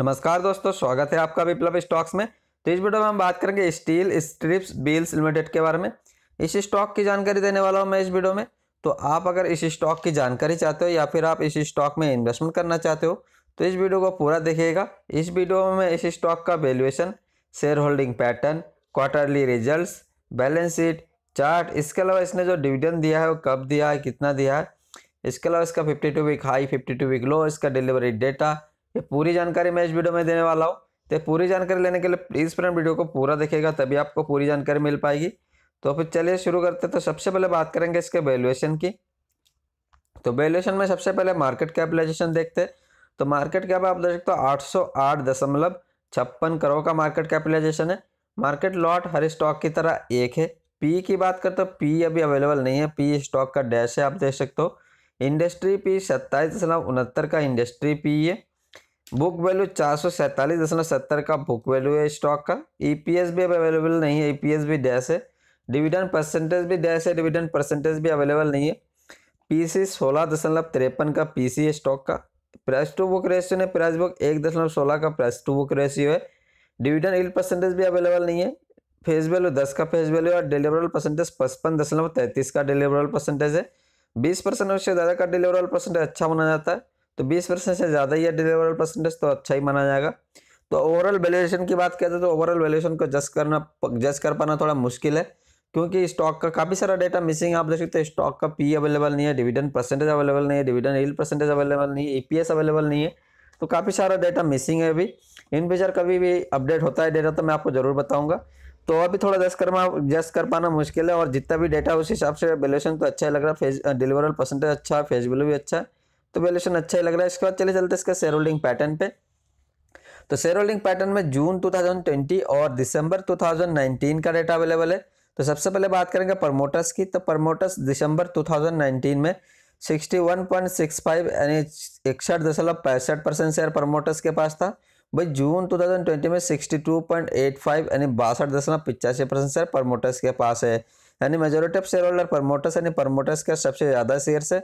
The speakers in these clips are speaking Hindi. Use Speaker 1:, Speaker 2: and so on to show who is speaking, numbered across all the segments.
Speaker 1: नमस्कार दोस्तों स्वागत है आपका विप्लव स्टॉक्स में तो इस वीडियो में हम बात करेंगे स्टील स्ट्रिप्स बिल्स लिमिटेड के बारे में इस स्टॉक की जानकारी देने वाला हूँ मैं इस वीडियो में तो आप अगर इस स्टॉक की जानकारी चाहते हो या फिर आप इस स्टॉक में इन्वेस्टमेंट करना चाहते हो तो इस वीडियो को पूरा देखिएगा इस वीडियो में इस स्टॉक का valuation share holding pattern quarterly result balance sheet chart इसके अलावा इसने जो डिविडेंड दिया है वो कब दिया है कितना दिया है इसके अलावा इसका fifty two week high fifty two week low इसका डिलीवरी डेटा ये पूरी जानकारी मैं इस वीडियो में देने वाला हूँ तो पूरी जानकारी लेने के लिए प्लीज़ फ्रेंड वीडियो को पूरा देखेगा तभी आपको पूरी जानकारी मिल पाएगी तो फिर चलिए शुरू करते तो सबसे पहले बात करेंगे इसके वैल्यूएशन की तो वैल्यूएशन में सबसे पहले मार्केट कैपिटलाइजेशन देखते तो मार्केट कैप आप देख सकते हो आठ सौ आठ दशमलव छप्पन करोड़ का मार्केट कैपिटलाइजेशन है मार्केट लॉट हर स्टॉक की तरह एक है पी की बात करते तो पी अभी अवेलेबल नहीं है पी स्टॉक का डैश है आप देख सकते हो इंडस्ट्री पी सत्ताईस दशमलव उनहत्तर का इंडस्ट्री पी है बुक वैल्यू चार सौ सैंतालीस दशमलव सत्तर का बुक वैल्यू है स्टॉक का ईपीएस e भी अवेलेबल नहीं है ईपीएस e भी डैश है डिविडेंड परसेंटेज भी डैश है डिविडेंड परसेंटेज भी अवेलेबल नहीं है पीसी सोलह दशमलव तिरपन का पीसी है स्टॉक का प्राइस टू बुक रेशियो ने प्राइस बुक एक दशमलव सोलह का प्राइस टू बुक रेशियो है डिविडेंड इल परसेंटेज भी अवेलेबल नहीं है फेस वैल्यू दस का फेस वैल्यू और डिलीवरल परसेंटेज पचपन दशमलव तैंतीस का डिलीवरल परसेंटेज है बीस परसेंट से ज़्यादा का डिलीवरल परसेंटेज अच्छा माना जाता है तो बीस परसेंट से ज़्यादा ही है डिलीवरेबल परसेंटेज तो अच्छा ही माना जाएगा तो ओवरऑल वैल्यूएशन की बात करते तो ओवरऑल वैल्यूएशन को जस्ट करना जस्ट कर पाना थोड़ा मुश्किल है क्योंकि स्टॉक का काफ़ी सारा डेटा मिसिंग आप देख सकते हैं स्टॉक का पी अवेलेबल नहीं है डिविडेंड परसेंटेज अवेलेबल नहीं है डिविडेंड ईल परसेंटेज अवेलेबल नहीं है ईपीएस e अवेलेबल नहीं है तो काफ़ी सारा डेटा मिसिंग है अभी इन फ्यूचर कभी भी अपडेट होता है डेटा तो मैं आपको जरूर बताऊंगा तो अभी थोड़ा जस्ट करना जस्ट कर पाना मुश्किल है और जितना भी डेटा उस हिसाब से वैल्यूशन तो अच्छा लग रहा है फेज डिलीवरल परसेंटेज अच्छा है फेज वैल्यू भी अच्छा है तो वैल्यूशन अच्छा ही लग रहा है इसके बाद चले चलते इसका शेयर होल्डिंग पैटर्न पे तो शेयर होल्डिंग पैटर्न में जून 2020 और दिसंबर 2019 का डेटा अवेलेबल है तो सबसे पहले बात करेंगे प्रमोटर्स की तो प्रमोटर्स दिसंबर 2019 में 61.65 यानी इकसठ दशमलव पैंसठ परसेंट शेयर प्रमोटर्स के पास था भाई जून 2020 में 62.85 यानी बासठ दशमलव पिचासी परसेंट शेयर प्रमोटर्स के पास है यानी majority of share holder promoters यानी प्रमोटर्स के सबसे ज़्यादा शेयर है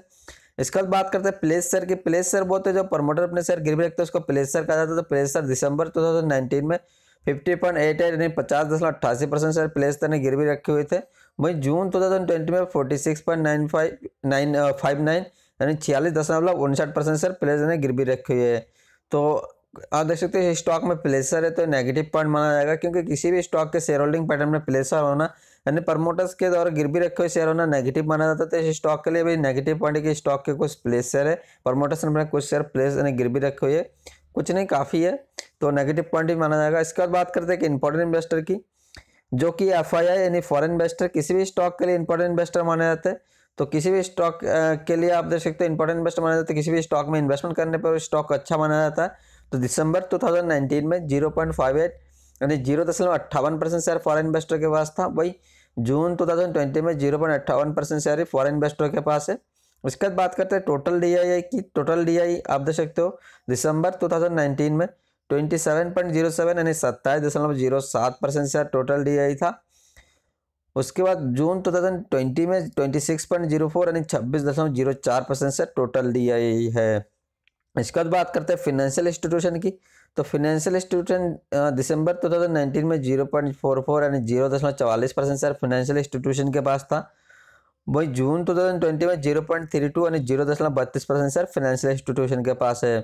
Speaker 1: इसके बाद बात करते हैं प्लेसर की प्लेसर बोलते जो प्रमोटर अपने शेयर गिरवी रखते हैं उसको प्लेसर कहा जाता है तो प्लेसर दिसंबर टू में फिफ्टी पॉइंट एट एट यानी पचास दशमलव अट्ठासी परसेंट शेयर प्लेसर ने गिरवी रखे हुए थे वहीं जून टू थाउजेंड ट्वेंटी में forty six point nine five nine five nine यानी छियालीस दशमलव उनसठ परसेंट शेयर प्लेसर ने गिरवी रखे हुए हैं तो आप देख सकते हैं स्टॉक में प्लेसर है तो नेगेटिव पॉइंट माना जाएगा क्योंकि किसी भी स्टॉक के शेयर होल्डिंग पैटर्न में प्लेसर होना यानी प्रमोटर्स के द्वारा गिर भी रखे हुए शेयर होना नेगेटिव माना जाता है तो इस स्टॉक के लिए भी नेगेटिव पॉइंट है कि स्टॉक के कुछ प्लेस शेयर है प्रमोटर्स ने अपने कुछ शेयर प्लेस यानी गिर भी रखे हुए कुछ नहीं काफ़ी है तो नेगेटिव पॉइंट भी माना जाएगा इसके बाद बात करते हैं कि इंपॉर्टेंट इन्वेस्टर की जो कि एफ यानी फॉरन इन्वेस्टर किसी भी स्टॉक के लिए इंपॉर्टेंट इन्वेस्टर माने जाते हैं तो किसी भी स्टॉक के लिए आप देख सकते हो इंपॉर्टेंट इन्वेस्टर माना जाता है किसी भी स्टॉक में इन्वेस्टमेंट करने पर स्टॉक अच्छा माना जाता है तो दिसंबर 2019 में 0.58 यानी जीरो दशमलव अट्ठावन परसेंट शेयर फॉरन इन्वेस्टर के पास था वही जून टू थाउजेंड ट्वेंटी में जीरो पॉइंट अट्ठावन परसेंट शेयर फॉरन इन्वेस्टर के पास है उसके बाद बात करते हैं टोटल डीआईआई की टोटल डीआई आप देख सकते हो दिसंबर 2019 में 27.07 यानी सत्ताईस दशमलव जीरो सात परसेंट शेयर टोटल डीआई था उसके बाद जून 2020 में 26.04 यानी छब्बीस दशमलव जीरो चार परसेंट शेयर टोटल डीआई है इसके बाद बात करते हैं फिनेंशियल इंस्टीट्यूशन की तो फिनेंशियल इंस्टीट्यूशन दिसंबर 2019 में 0.44 यानी जीरो दशमलव चवालीस परसेंट सर फिनेंशियल इंस्टीट्यूशन के पास था वही जून 2020 में 0.32 यानी जीरो दशमलव बत्तीस परसेंट सर फिनेंशियल इंस्टीट्यूशन के पास है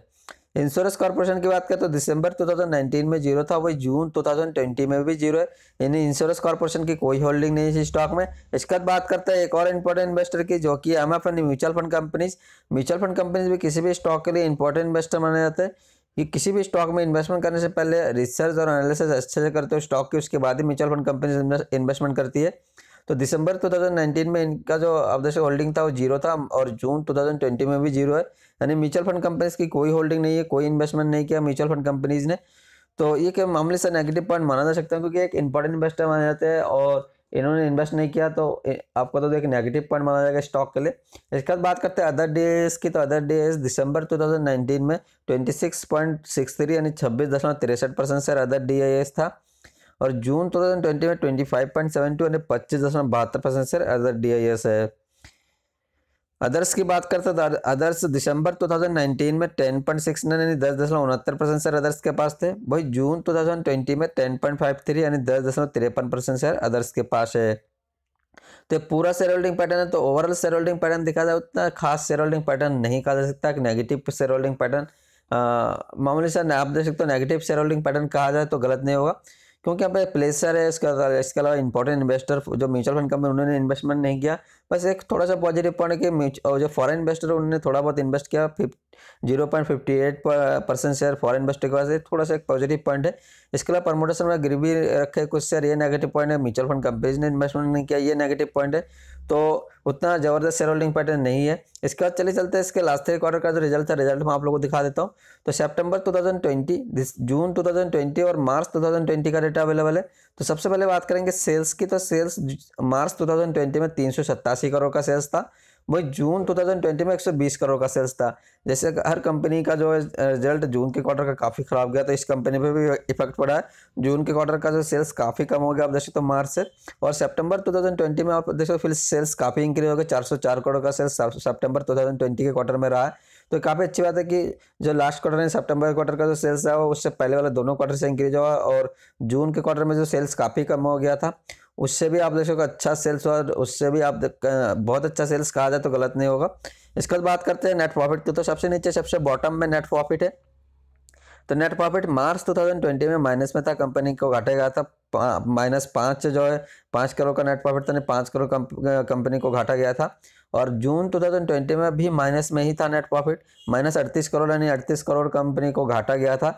Speaker 1: इंश्योरेंस कॉर्पोरेशन की बात करें तो दिसंबर 2019 में जीरो था वही जून 2020 में भी जीरो है यानी इंश्योरेंस कॉर्पोरेशन की कोई होल्डिंग नहीं है स्टॉक में इसके बाद बात करते हैं एक और इंपॉर्टेंट इन्वेस्टर की जो कि M F mutual fund companies mutual fund companies भी किसी भी स्टॉक के लिए इंपॉर्टेंट इन्वेस्टर माने जाते हैं कि किसी भी स्टॉक में इन्वेस्टमेंट करने से पहले रिसर्च और एनालिसिस अच्छे से करते हो स्टॉक की उसके बाद ही म्यूचुअल फंड कंपनी इन्वेस्टमेंट करती है तो दिसंबर 2019 में इनका जो अवदश होल्डिंग था वो जीरो था और जून 2020 में भी जीरो है यानी म्यूचुअल फंड कंपनीज की कोई होल्डिंग नहीं है कोई इन्वेस्टमेंट नहीं किया म्यूचुअल फंड कंपनीज ने तो ये के मामले से नेगेटिव पॉइंट माना जा सकता है क्योंकि एक इंपॉर्टेंट इन्वेस्टर माने जाते हैं और इन्होंने इन्वेस्ट नहीं किया तो आपको तो एक नेगेटिव पॉइंट माना जाएगा स्टॉक के लिए इसके बाद बात करते हैं अदर डेज की तो अदर डेज दिसंबर 2019 में 26.63 यानी छब्बीस दशमलव तिरसठ परसेंट शेयर अदर डी था और जून 2020 में 25.72 यानी पच्चीस दशमलव बहत्तर परसेंट शेयर अदर डी है अदर्स की बात करते तो अदर्स दिसंबर 2019 में 10.69 पॉइंट सिक्स नाइन यानी दस दशमलव उनहत्तर परसेंट शेयर अदर्स के पास थे वही जून 2020 में 10.53 यानी दस दशमलव तिरपन परसेंट शेयर अदर्स के पास है तो पूरा शेयर होल्डिंग पैटर्न है तो ओवरऑल शेयर होल्डिंग पैटर्न देखा जाए उतना खास शेयर होल्डिंग पैटर्न नहीं कहा जा सकता कि नेगेटिव शेयर होल्डिंग पैटर्न मामूली सर आप देख सकते हो नेगेटिव शेयर होल्डिंग पैटर्न कहा जाए तो गलत नहीं होगा क्योंकि यहाँ पे प्लेसर है इसके इसके अलावा इंपॉर्टेंट इन्वेस्टर जो म्यूचुअल फंड कंपनी उन्होंने इन्वेस्टमेंट नहीं किया बस एक थोड़ा सा पॉजिटिव पॉइंट कि जो फॉरेन इन्वेस्टर उन्होंने थोड़ा बहुत इन्वेस्ट किया zero point fifty eight percent share foreign investor के पास है थोड़ा सा एक पॉजिटिव पॉइंट है इसके अलावा प्रमोटेशन में गिरवी रखे कुछ शेयर ये नेगेटिव पॉइंट है म्यूचुअल फंड कंपनीज ने इन्वेस्टमेंट नहीं किया ये नेगेटिव पॉइंट है तो उतना जबरदस्त शेयर होल्डिंग पैटर्न नहीं है इसके बाद चले चलते इसके लास्ट थ्री क्वार्टर का जो रिजल्ट था रिजल्ट मैं आप लोगों को दिखा देता हूँ तो सितंबर टू दिस जून टू और मार्च टू का डेटा अवेलेबल है तो सबसे पहले बात करेंगे सेल्स की तो सेल्स मार्च टू में तीन करोड़ का सेल्स था वही जून 2020 में 120 करोड़ का सेल्स था जैसे हर कंपनी का जो है रिजल्ट जून के क्वार्टर का काफ़ी ख़राब गया तो इस कंपनी पे भी इफेक्ट पड़ा है जून के क्वार्टर का जो सेल्स काफ़ी कम हो गया आप देख सकते हो मार्च से और सितंबर 2020 में आप देख सकते हो फिर सेल्स काफ़ी इंक्रीज हो गया चार करोड़ का सेल्स सेप्टेम्बर टू के क्वार्टर में रहा है तो काफ़ी अच्छी बात है कि जो लास्ट क्वार्टर है सेप्टेम्बर क्वार्टर का जो सेल्स है वो उससे पहले वाले दोनों क्वार्टर से इंक्रीज हुआ और जून के क्वार्टर में जो सेल्स काफ़ी कम हो गया था अच्छा उससे भी आप देख सकते अच्छा सेल्स हुआ उससे भी आप बहुत अच्छा सेल्स कहा जाए तो गलत नहीं होगा इसके बाद बात करते हैं नेट प्रॉफिट की तो सबसे नीचे सबसे बॉटम में नेट प्रॉफिट है तो नेट प्रॉफिट मार्च 2020 में माइनस में था कंपनी को घाटे गया था माइनस पाँच जो है पाँच करोड़ का नेट प्रॉफिट था पाँच करोड़ कंपनी को घाटा गया था और जून 2020 में भी माइनस में ही था नेट प्रॉफिट माइनस अड़तीस करोड़ यानी अड़तीस करोड़ कंपनी को घाटा गया था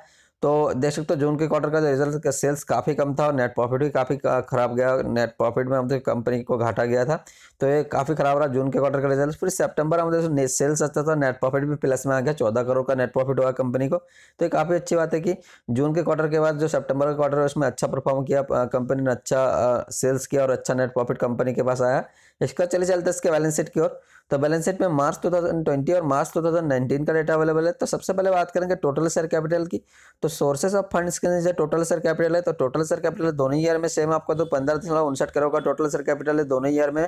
Speaker 1: तो देख सकते हो जून के क्वार्टर का जो रिजल्ट का सेल्स काफ़ी कम था और नेट प्रॉफिट भी काफ़ी खराब गया नेट प्रॉफिट में हमसे कंपनी को घाटा गया था तो ये काफ़ी खराब रहा जून के क्वार्टर का रिजल्ट फिर सितंबर हम जैसे सेल्स अच्छा था नेट प्रॉफिट भी प्लस में आ गया चौदह करोड़ का नेट प्रॉफिट हुआ कंपनी को तो ये काफ़ी अच्छी बात है कि जून के क्वार्टर के बाद जो सेप्टेम्बर का क्वार्टर है उसमें अच्छा परफॉर्म किया कंपनी ने अच्छा सेल्स किया और अच्छा नेट प्रॉफिट कंपनी के पास आया इसके बाद चले चलते इसके बैलेंस शीट की ओर तो बैलेंस शीट में मार्च 2020 और मार्च 2019 का डेटा अवेलेबल है तो सबसे पहले बात करेंगे टोटल शेयर कैपिटल की तो सोर्सेस ऑफ फंड्स के नीचे टोटल शेयर कैपिटल है तो टोटल शेयर कैपिटल दोनों ईयर में सेम आपका तो पंद्रह दशमलव उनसठ करोड़ का टोटल शेयर कैपिटल है दोनों ईयर में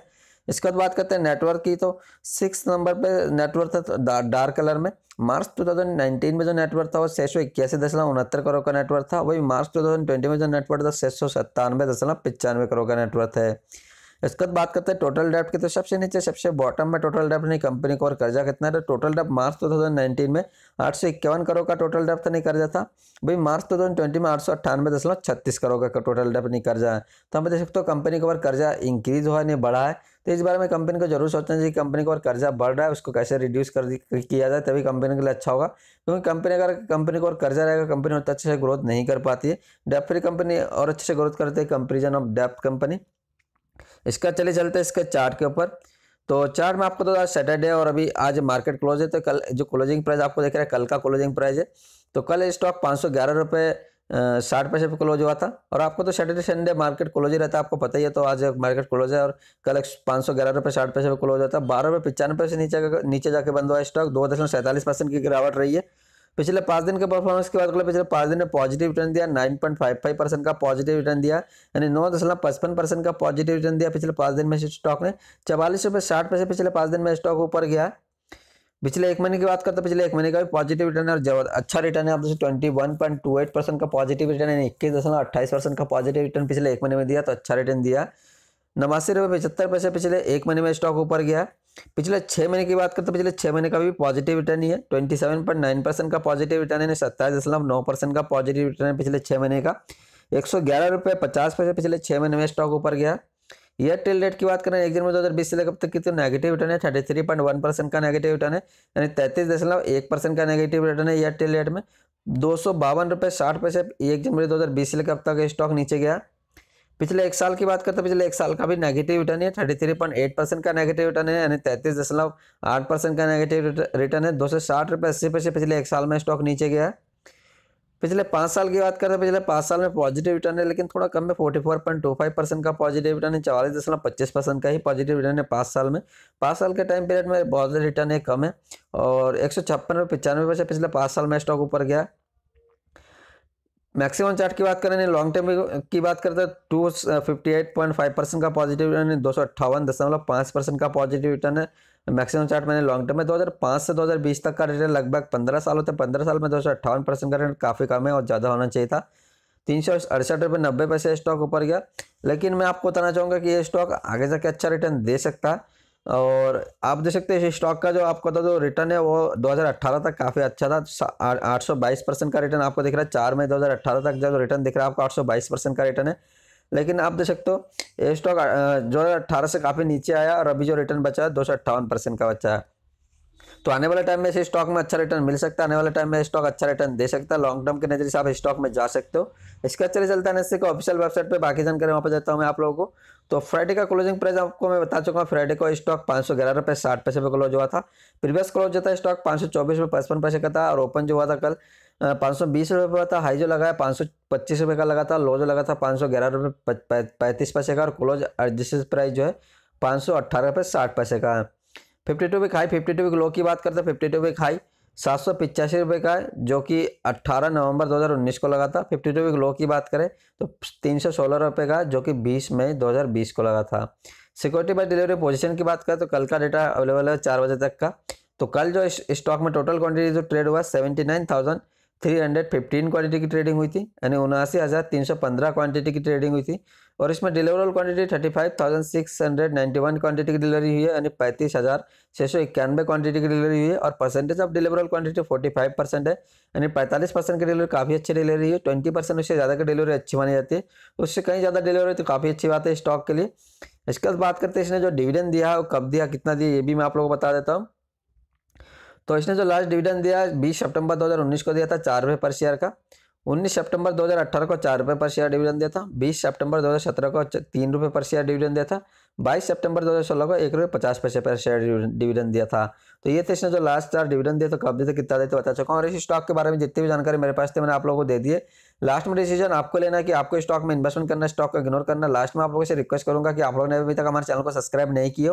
Speaker 1: इसके बाद बात करते हैं नेटवर्क की तो सिक्स नंबर पे नेटवर्क था डार्क कलर में मार्च 2019 में जो नेटवर्क था वो छः सौ इक्यासी दशमलव उनहत्तर करोड़ का नेटवर्क था वही मार्च 2020 में जो नेटवर्क था छः सौ सत्तानवे दशमलव पचानवे करोड़ का नेटवर्क है इसके बाद बात करते हैं टोटल डेप्ट की तो सबसे नीचे सबसे बॉटम में टोटल डेप्ट नहीं कंपनी को और कर्जा कितना है टोटल डेप्ट मार्च टू थाउजेंड नाइनटीन में आठ सौ इक्यावन करोड़ का टोटल डेप्ट नहीं कर्जा था भाई मार्च टू थाउजेंड ट्वेंटी में आठ सौ अट्ठानवे दशमलव छत्तीस करोड़ का टोटल डेप्ट नहीं कर्जा है तो हम देख सकते हो कंपनी को और कर्जा इंक्रीज हुआ नहीं बढ़ा है तो इस बारे में कंपनी को जरूर सोचना चाहिए कंपनी को और कर्जा बढ़ रहा है उसको कैसे रिड्यूस कर किया जाए तभी कंपनी के लिए अच्छा होगा क्योंकि कंपनी अगर कंपनी को और कर्जा रहेगा कंपनी अच्छे से ग्रोथ नहीं कर पाती है डेप्ट फ्री कंपनी और अच्छे से ग्रोथ करती है कंपेरिजन ऑफ डेप्ट कंपनी इसका चले चलते हैं इसके चार्ट के ऊपर तो चार्ट में आपको तो आज सैटरडे और अभी आज मार्केट क्लोज है तो कल जो क्लोजिंग प्राइस आपको देख रहे हैं कल का क्लोजिंग प्राइस है तो कल स्टॉक पाँच सौ ग्यारह रुपये साठ पैसे पे क्लोज हुआ था और आपको तो सैटरडे संडे मार्केट क्लोज ही रहता है आपको पता ही है तो आज मार्केट क्लोज है और कल पाँच सौ ग्यारह रुपये साठ पैसे पे क्लोज होता है बारह रुपये पचानवे पैसे नीचे नीचे जाके बंद हुआ स्टॉक दो दशमलव सैंतालीस परसेंट की गिरावट रही है पिछले पाँच दिन के परफॉर्मेंस की बात करें पिछले पाँच दिन में पॉजिटिव रिटर्न दिया nine point five five percent का पॉजिटिव रिटर्न दिया यानी नौ दशमलव पचपन परसेंट का पॉजिटिव रिटर्न दिया पिछले पाँच दिन में स्टॉक ने चवालीस रुपये साठ पैसे पिछले पाँच दिन में स्टॉक ऊपर गया पिछले एक महीने की बात करते पिछले एक महीने का भी पॉजिटिव रिटर्न है और जब अच्छा रिटर्न है आप जैसे twenty one point two eight percent का पॉजिटिव रिटर्न यानी इक्कीस दशमलव अट्ठाईस परसेंट का पॉजिटिव रिटर्न पिछले एक महीने में दिया तो अच्छा रिटर्न दिया नवासी रुपये पचहत्तर पैसे पिछले एक महीने में स्टॉक ऊपर गया पिछले छः महीने की बात करते तो पिछले छः महीने का भी पॉजिटिव रिटर्न ही है twenty seven point nine percent का पॉजिटिव रिटर्न है सत्ताईस दशमलव नौ परसेंट का पॉजिटिव रिटर्न है पिछले छः महीने का एक सौ ग्यारह रुपये पचास पैसे पिछले छः महीने में स्टॉक ऊपर गया एयरटेल रेट की बात करें एक में दो हज़ार बीस से लेकर तक की तो नेगेटिव रिटर्न है thirty three point one percent का नेगेटिव रिटर्न है यानी तैंतीस दशमलव एक परसेंट का नेगेटिव रिटर्न है एयरटेल रेट में दो सौ बावन रुपये साठ पैसे एक जनवरी दो हज़ार बीस से लेकर अब तक स्टॉक नीचे गया पिछले एक साल की बात करते हैं पिछले एक साल का भी नेगेटिव रिटर्न है thirty three point eight percent का नेगेटिव रिटर्न है यानी तैंतीस दशमलव आठ परसेंट का नेगेटिव रिटर्न है दो सौ साठ रुपये अस्सी पैसे पिछले एक साल में स्टॉक नीचे गया है पिछले पाँच साल की बात करते हैं पिछले पाँच साल में पॉजिटिव रिटर्न है लेकिन थोड़ा कम है forty four point two five percent का पॉजिटिव रिटर्न है चवालीस दशमलव पच्चीस परसेंट का ही पॉजिटिव रिटर्न है पाँच साल में पाँच साल के टाइम पीरियड में बहुत रिटर्न है कम है और एक सौ छप्पन पचानवे पैसे पिछले पाँच साल में स्टॉक ऊपर गया मैक्सिमम चार्ट की बात करें लॉन्ग टर्म की बात करते हैं two fifty eight point five percent का पॉजिटिव रिटर्न है दो सौ अट्ठावन दशमलव पाँच परसेंट का पॉजिटिव रिटर्न है मैक्सिमम चार्ट मैंने लॉन्ग टर्म में 2005 से 2020 तक का रिटर्न लगभग 15 साल होता है 15 साल में दो परसेंट का रिटर्न काफ़ी कम है और ज़्यादा होना चाहिए था तीन सौ अड़सठ रुपये नब्बे पैसे स्टॉक ऊपर गया लेकिन मैं आपको बताना चाहूँगा कि ये स्टॉक आगे जाके अच्छा रिटर्न दे सकता है और आप देख सकते हैं स्टॉक का जो आपका जो रिटर्न है वो 2018 तक काफ़ी अच्छा था 822 परसेंट का रिटर्न आपको दिख रहा है चार मई 2018 तक जो रिटर्न दिख रहा है आपको 822 परसेंट का रिटर्न है लेकिन आप देख सकते हो ये स्टॉक जो अट्ठारह से काफ़ी नीचे आया और अभी जो रिटर्न बचा है दो परसेंट का बचा है तो आने वाले टाइम में से स्टॉक में अच्छा रिटर्न मिल सकता है आने वाले टाइम में स्टॉक अच्छा रिटर्न दे सकता है लॉन्ग टर्म के नजर से आप स्टॉक में जा सकते हो इसका अच्छा रिजल्ट आने से ऑफिशियल वेबसाइट पर बाकी जानकारी वहाँ पर देता हूँ मैं आप लोगों को तो फ्राइडे का क्लोजिंग प्राइस आपको मैं बता चुका हूँ फ्राइडे का स्टॉक पाँच सौ ग्यारह रुपये साठ पैसे पर क्लोज हुआ था प्रीवियस क्लोज जो था स्टॉक पाँच सौ चौबीस रुपये पचपन पैसे का था और ओपन जो हुआ था कल पाँच सौ बीस रुपये पर था हाई जो लगा है पाँच सौ पच्चीस रुपये का लगा था लो जो लगा था पाँच सौ ग्यारह रुपये पैंतीस पैसे का और क्लोज एडजस्टेड प्राइस जो है पाँच सौ अट्ठारह रुपये साठ पैसे का है fifty two week high fifty two week low की बात करते हैं फिफ्टी टू वीक हाई सात सौ पिचासी रुपये का है जो कि 18 नवंबर 2019 को लगा था फिफ्टी टू वीक लो की बात करें तो तीन सौ सोलह रुपये का जो कि 20 मई 2020 को लगा था सिक्योरिटी बाय डिलीवरी पोजीशन की बात करें तो कल का डेटा अवेलेबल है चार बजे तक का तो कल जो स्टॉक में टोटल क्वांटिटी जो ट्रेड हुआ seventy nine thousand three hundred fifteen quantity की ट्रेडिंग हुई थी यानी उनासी हज़ार तीन सौ पंद्रह क्वांटिटी की ट्रेडिंग हुई थी और इसमें deliverable quantity thirty five thousand six hundred ninety one quantity की डिलीवरी हुई है यानी पैंतीस हज़ार छः सौ इक्यानवे क्वांटिटी की डिलीवरी हुई है और percentage of deliverable quantity forty five percent है यानी पैंतालीस परसेंट की डिलीवरी काफ़ी अच्छी डिलीवरी है ट्वेंटी परसेंट उससे ज़्यादा की डिलीवरी अच्छी मानी जाती है तो उससे कहीं ज़्यादा डिलीवरी तो काफ़ी अच्छी बात है स्टॉक के लिए इसके बाद बात करते हैं इसने जो डिविडेंड दिया है वो कब दिया कितना दिया ये भी मैं आप लोगों को बता देता हूँ तो इसने जो लास्ट डिविडेंड दिया बीस हजार उन्नीस को दिया था चार रुपये पर शेयर का उन्नीस सितंबर 2018 को चार रुपये पर शेयर डिविडेंड दिया था बीस सितंबर 2017 को तीन रुपये पर शेयर डिविडेंड दिया था बाईस सितंबर 2016 को एक रुपये पचास पैसे पर शेयर डिविडेंड दिया था तो ये थे इसने जो लास्ट चार डिविडेंड दिए तो कब दिए थे कितना देते बता चुका हूँ और इस स्टॉक के बारे में जितनी भी जानकारी मेरे पास थे मैंने आप लोगों को दे दिए लास्ट में डिसीजन आपको लेना कि आपको स्टॉक में इन्वेस्टमेंट करना स्टॉक को इग्नोर करना लास्ट में आप लोगों से रिक्वेस्ट करूंगा कि आप लोगों ने अभी तक हमारे चैनल को सब्सक्राइब नहीं किया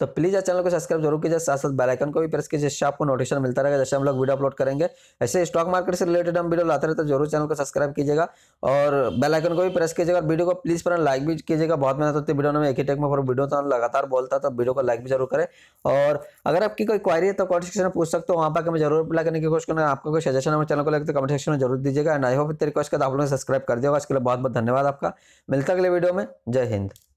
Speaker 1: तो प्लीज़ इस चैनल को सब्सक्राइब जरूर कीजिए साथ साथ बेलाइकन को भी प्रेस कीजिए जिससे आपको नोटिफिकेशन मिलता रहेगा जैसे हम लोग वीडियो अपलोड करेंगे ऐसे स्टॉक मार्केट से रिलेटेड हम वीडियो लाते रहते तो जरूर चैनल को सब्सक्राइब कीजिएगा और बेलाइकन को भी प्रेस कीजिएगा वीडियो को प्लीज़ पर लाइक भी कीजिएगा बहुत मेहनत होती है वीडियो में एक ही टेक में वीडियो तो लगातार बोलता तो वीडियो को लाइक भी जरूर करें और अगर आपकी कोई क्वारी है तो कॉमेंट सेक्शन में पूछ सकते हो वहाँ पर हमें जरूर रिप्लाई करने की कोशिश करना आपको कोई सजेशन हमारे चैनल को लेकर कमेंट सेक्शन में जरूर दीजिएगा एंड आई होप रिक्वेस्ट आप लोगों ने सब्सक्राइब कर दिया इसके लिए बहुत बहुत धन्यवाद आपका मिलता अगले वीडियो में जय हिंद